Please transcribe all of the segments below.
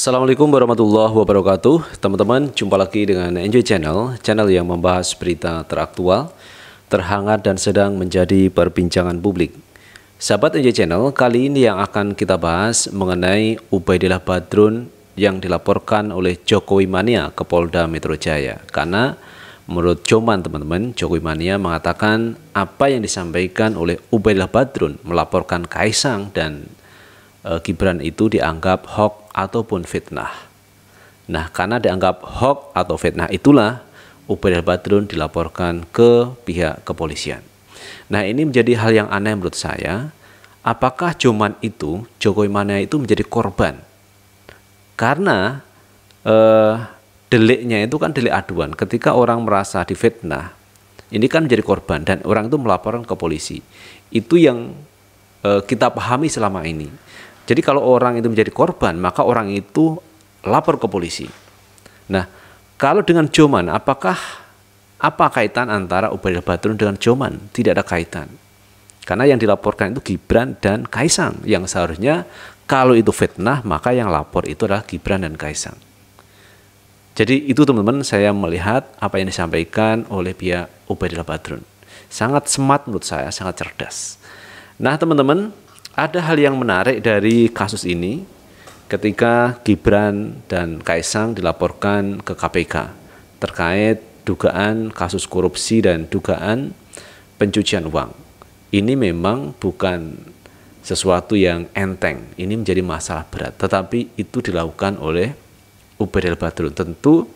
Assalamualaikum warahmatullahi wabarakatuh Teman-teman, jumpa lagi dengan Enjoy Channel Channel yang membahas berita teraktual Terhangat dan sedang menjadi perbincangan publik Sahabat Enjoy Channel, kali ini yang akan kita bahas Mengenai Ubaidillah Badrun yang dilaporkan oleh Jokowi Mania ke Polda Metro Jaya Karena menurut Joman teman-teman, Jokowi Mania mengatakan Apa yang disampaikan oleh Ubaidillah Badrun melaporkan Kaisang dan eh, Gibran itu dianggap hoax ataupun fitnah. Nah, karena dianggap hoax atau fitnah itulah Ubaidillah Badrun dilaporkan ke pihak kepolisian. Nah, ini menjadi hal yang aneh menurut saya. Apakah cuman itu Jokowi Mania itu menjadi korban? Karena eh, deliknya itu kan delik aduan. Ketika orang merasa difitnah, ini kan menjadi korban dan orang itu melaporkan ke polisi. Itu yang eh, kita pahami selama ini. Jadi kalau orang itu menjadi korban, maka orang itu lapor ke polisi. Nah, kalau dengan Joman, apakah apa kaitan antara Ubaidillah Badrun dengan Joman? Tidak ada kaitan. Karena yang dilaporkan itu Gibran dan Kaisang. Yang seharusnya kalau itu fitnah, maka yang lapor itu adalah Gibran dan Kaisang. Jadi itu teman-teman saya melihat apa yang disampaikan oleh pihak Ubaidillah Badrun. Sangat smart menurut saya, sangat cerdas. Nah teman-teman, ada hal yang menarik dari kasus ini ketika Gibran dan Kaisang dilaporkan ke KPK terkait dugaan kasus korupsi dan dugaan pencucian uang. Ini memang bukan sesuatu yang enteng. Ini menjadi masalah berat, tetapi itu dilakukan oleh El Badrun. Tentu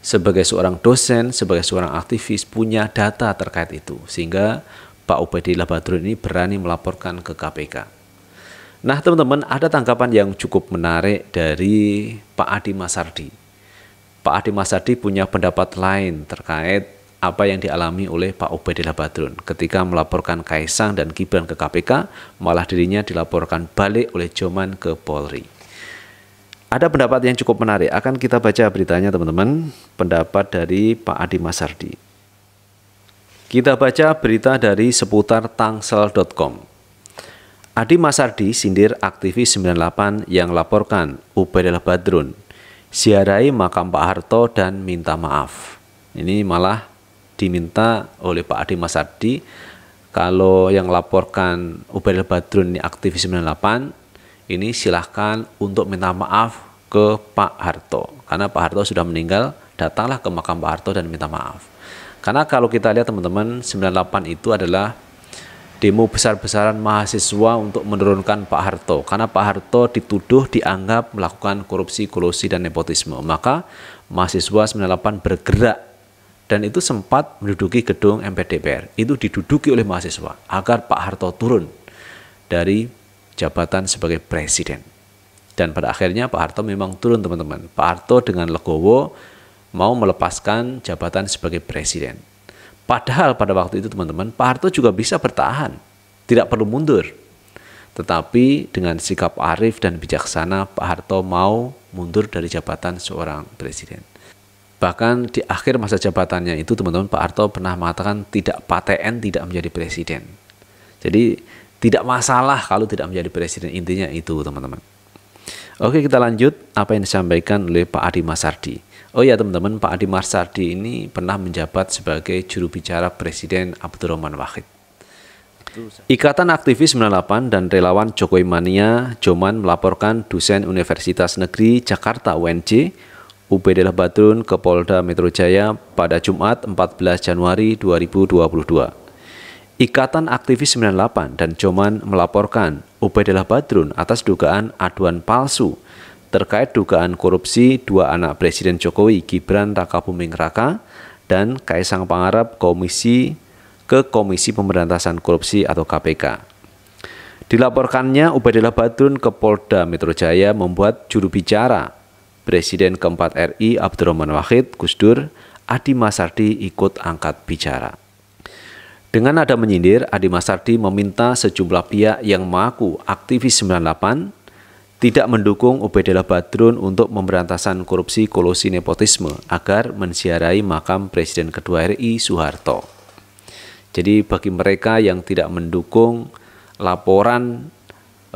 sebagai seorang dosen, sebagai seorang aktivis punya data terkait itu sehingga Pak Ubaidillah Badrun ini berani melaporkan ke KPK. Nah teman-teman ada tanggapan yang cukup menarik dari Pak Adi Masardi. Pak Adi Masardi punya pendapat lain terkait apa yang dialami oleh Pak Ubaidillah Badrun ketika melaporkan Kaisang dan Gibran ke KPK, malah dirinya dilaporkan balik oleh Joman ke Polri. Ada pendapat yang cukup menarik, akan kita baca beritanya teman-teman, pendapat dari Pak Adi Masardi. Kita baca berita dari seputar tangsel.com. Adi Masardi sindir aktivis 98 yang laporkan Ubedillah Badrun siarai makam Pak Harto dan minta maaf. Ini malah diminta oleh Pak Adi Masardi kalau yang laporkan Ubaidillah Badrun ini aktivis 98 ini silahkan untuk minta maaf ke Pak Harto karena Pak Harto sudah meninggal datanglah ke makam Pak Harto dan minta maaf karena kalau kita lihat teman-teman, 98 itu adalah demo besar-besaran mahasiswa untuk menurunkan Pak Harto karena Pak Harto dituduh dianggap melakukan korupsi, kolusi dan nepotisme. Maka mahasiswa 98 bergerak dan itu sempat menduduki gedung MPDPR. Itu diduduki oleh mahasiswa agar Pak Harto turun dari jabatan sebagai presiden. Dan pada akhirnya Pak Harto memang turun teman-teman. Pak Harto dengan legowo mau melepaskan jabatan sebagai presiden. Padahal pada waktu itu teman-teman, Pak Harto juga bisa bertahan, tidak perlu mundur. Tetapi dengan sikap arif dan bijaksana, Pak Harto mau mundur dari jabatan seorang presiden. Bahkan di akhir masa jabatannya itu teman-teman Pak Harto pernah mengatakan tidak PTN tidak menjadi presiden. Jadi tidak masalah kalau tidak menjadi presiden intinya itu teman-teman. Oke kita lanjut apa yang disampaikan oleh Pak Adi Masardi. Oh ya teman-teman Pak Adi Masardi ini pernah menjabat sebagai juru bicara Presiden Abdurrahman Wahid. Ikatan Aktivis 98 dan relawan Jokowi Mania, Joman melaporkan dosen Universitas Negeri Jakarta UNJ, Ubedillah Badrun ke Polda Metro Jaya pada Jumat 14 Januari 2022. Ikatan Aktivis 98 dan Joman melaporkan Ubaidillah Badrun atas dugaan aduan palsu terkait dugaan korupsi dua anak Presiden Jokowi Gibran Rakabuming Raka dan Kaisang Pangarep Komisi ke Komisi Pemberantasan Korupsi atau KPK. Dilaporkannya Ubaidillah Badrun ke Polda Metro Jaya membuat juru bicara Presiden keempat RI Abdurrahman Wahid Gusdur Adi Masardi ikut angkat bicara. Dengan nada menyindir, Adi Masardi meminta sejumlah pihak yang mengaku aktivis 98 tidak mendukung Ubedillah Badrun untuk pemberantasan korupsi kolusi nepotisme agar mensiarai makam Presiden kedua RI Soeharto. Jadi bagi mereka yang tidak mendukung laporan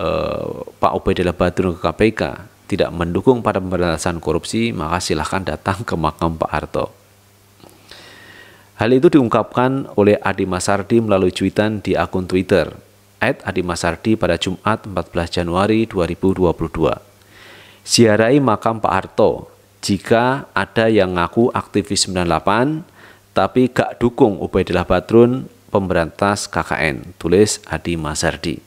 eh, Pak Ubedillah Badrun ke KPK tidak mendukung pada pemberantasan korupsi, maka silahkan datang ke makam Pak Harto. Hal itu diungkapkan oleh Adi Masardi melalui cuitan di akun Twitter at Adi Masardi pada Jumat 14 Januari 2022. Siarai makam Pak Harto jika ada yang ngaku aktivis 98 tapi gak dukung Ubaidillah Batrun pemberantas KKN, tulis Adi Masardi.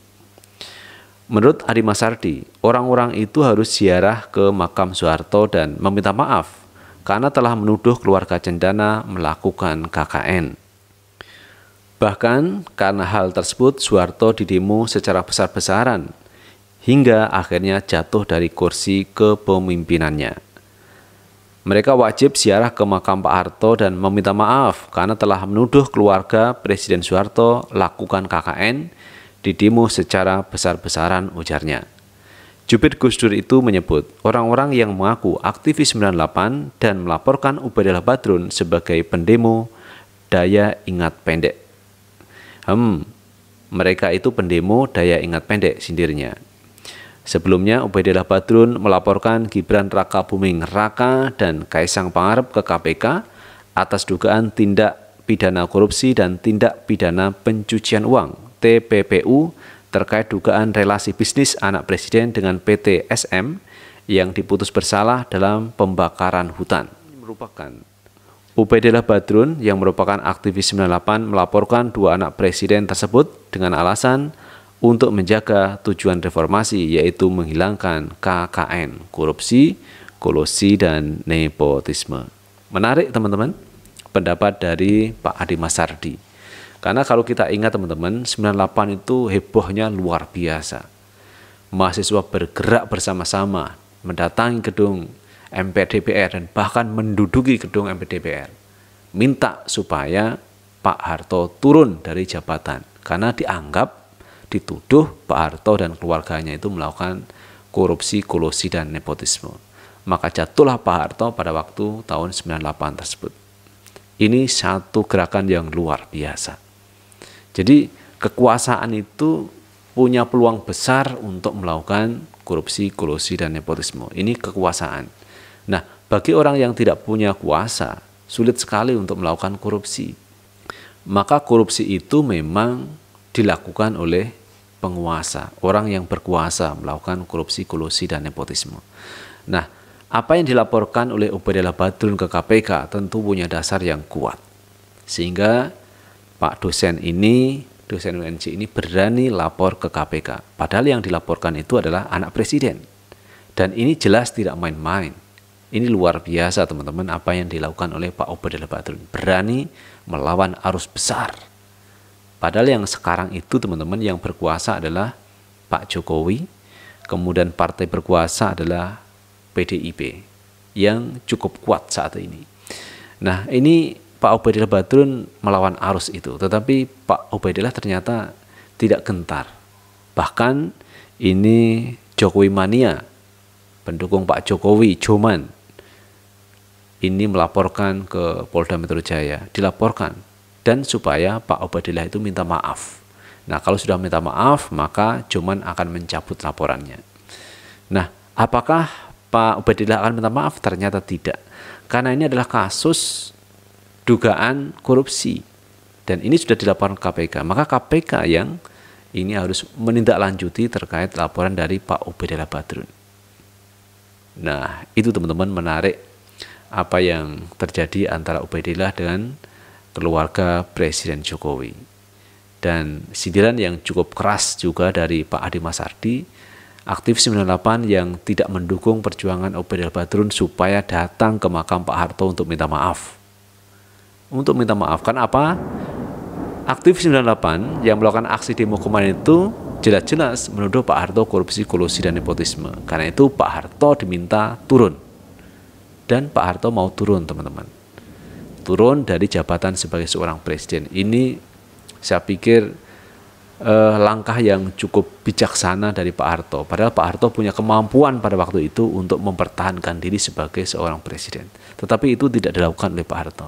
Menurut Adi Masardi, orang-orang itu harus siarah ke makam Soeharto dan meminta maaf karena telah menuduh keluarga Cendana melakukan KKN. Bahkan karena hal tersebut Soeharto didemo secara besar-besaran hingga akhirnya jatuh dari kursi kepemimpinannya. Mereka wajib ziarah ke makam Pak Harto dan meminta maaf karena telah menuduh keluarga Presiden Soeharto lakukan KKN di demo secara besar-besaran ujarnya. Jubir Gusdur itu menyebut orang-orang yang mengaku aktivis 98 dan melaporkan Ubadillah Badrun sebagai pendemo daya ingat pendek. Hmm, mereka itu pendemo daya ingat pendek sendirinya. Sebelumnya Ubadillah Badrun melaporkan Gibran Raka Buming Raka dan Kaisang Pangarep ke KPK atas dugaan tindak pidana korupsi dan tindak pidana pencucian uang TPPU terkait dugaan relasi bisnis anak presiden dengan PT SM yang diputus bersalah dalam pembakaran hutan. Merupakan Ubaidillah Badrun yang merupakan aktivis 98 melaporkan dua anak presiden tersebut dengan alasan untuk menjaga tujuan reformasi yaitu menghilangkan KKN, korupsi, kolusi, dan nepotisme. Menarik teman-teman pendapat dari Pak Adi Masardi. Karena kalau kita ingat teman-teman, 98 itu hebohnya luar biasa. Mahasiswa bergerak bersama-sama mendatangi gedung MPDPR dan bahkan menduduki gedung MPDPR. Minta supaya Pak Harto turun dari jabatan karena dianggap dituduh Pak Harto dan keluarganya itu melakukan korupsi, kolusi dan nepotisme. Maka jatuhlah Pak Harto pada waktu tahun 98 tersebut. Ini satu gerakan yang luar biasa. Jadi kekuasaan itu punya peluang besar untuk melakukan korupsi, kolusi, dan nepotisme. Ini kekuasaan. Nah, bagi orang yang tidak punya kuasa, sulit sekali untuk melakukan korupsi. Maka korupsi itu memang dilakukan oleh penguasa, orang yang berkuasa melakukan korupsi, kolusi, dan nepotisme. Nah, apa yang dilaporkan oleh Ubedillah Badrun ke KPK tentu punya dasar yang kuat. Sehingga Pak dosen ini, dosen UNJ ini berani lapor ke KPK. Padahal yang dilaporkan itu adalah anak presiden. Dan ini jelas tidak main-main. Ini luar biasa teman-teman apa yang dilakukan oleh Pak Obadil Badrun. Berani melawan arus besar. Padahal yang sekarang itu teman-teman yang berkuasa adalah Pak Jokowi, kemudian partai berkuasa adalah PDIP yang cukup kuat saat ini. Nah, ini Pak Ubaidillah Badrun melawan arus itu. Tetapi Pak Ubaidillah ternyata tidak gentar. Bahkan ini Jokowi mania, pendukung Pak Jokowi, cuman ini melaporkan ke Polda Metro Jaya, dilaporkan dan supaya Pak Ubaidillah itu minta maaf. Nah, kalau sudah minta maaf, maka cuman akan mencabut laporannya. Nah, apakah Pak Ubaidillah akan minta maaf? Ternyata tidak. Karena ini adalah kasus dugaan korupsi. Dan ini sudah dilaporkan KPK. Maka KPK yang ini harus menindaklanjuti terkait laporan dari Pak Ubedillah Badrun. Nah, itu teman-teman menarik apa yang terjadi antara Ubedillah dengan keluarga Presiden Jokowi. Dan sindiran yang cukup keras juga dari Pak Adi Masardi, aktif 98 yang tidak mendukung perjuangan Ubedillah Badrun supaya datang ke makam Pak Harto untuk minta maaf untuk minta maaf. Karena apa? Aktivis 98 yang melakukan aksi demo kemarin itu jelas-jelas menuduh Pak Harto korupsi, kolusi, dan nepotisme. Karena itu Pak Harto diminta turun. Dan Pak Harto mau turun, teman-teman. Turun dari jabatan sebagai seorang presiden. Ini saya pikir eh, langkah yang cukup bijaksana dari Pak Harto. Padahal Pak Harto punya kemampuan pada waktu itu untuk mempertahankan diri sebagai seorang presiden. Tetapi itu tidak dilakukan oleh Pak Harto